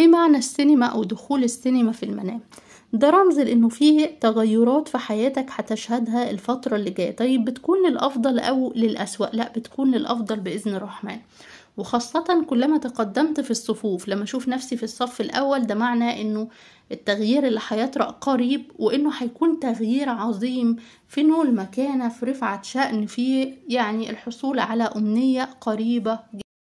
ايه معنى السينما او دخول السينما في المنام ده رمز لانه فيه تغيرات في حياتك هتشهدها الفتره اللي جايه طيب بتكون للافضل او للاسوا لا بتكون للافضل باذن الرحمن وخاصة كلما تقدمت في الصفوف لما أشوف نفسي في الصف الأول ده معنى إنه التغيير اللي هيطرأ قريب وإنه هيكون تغيير عظيم في نول مكانة في رفعة شأن في يعني الحصول على أمنية قريبة جدا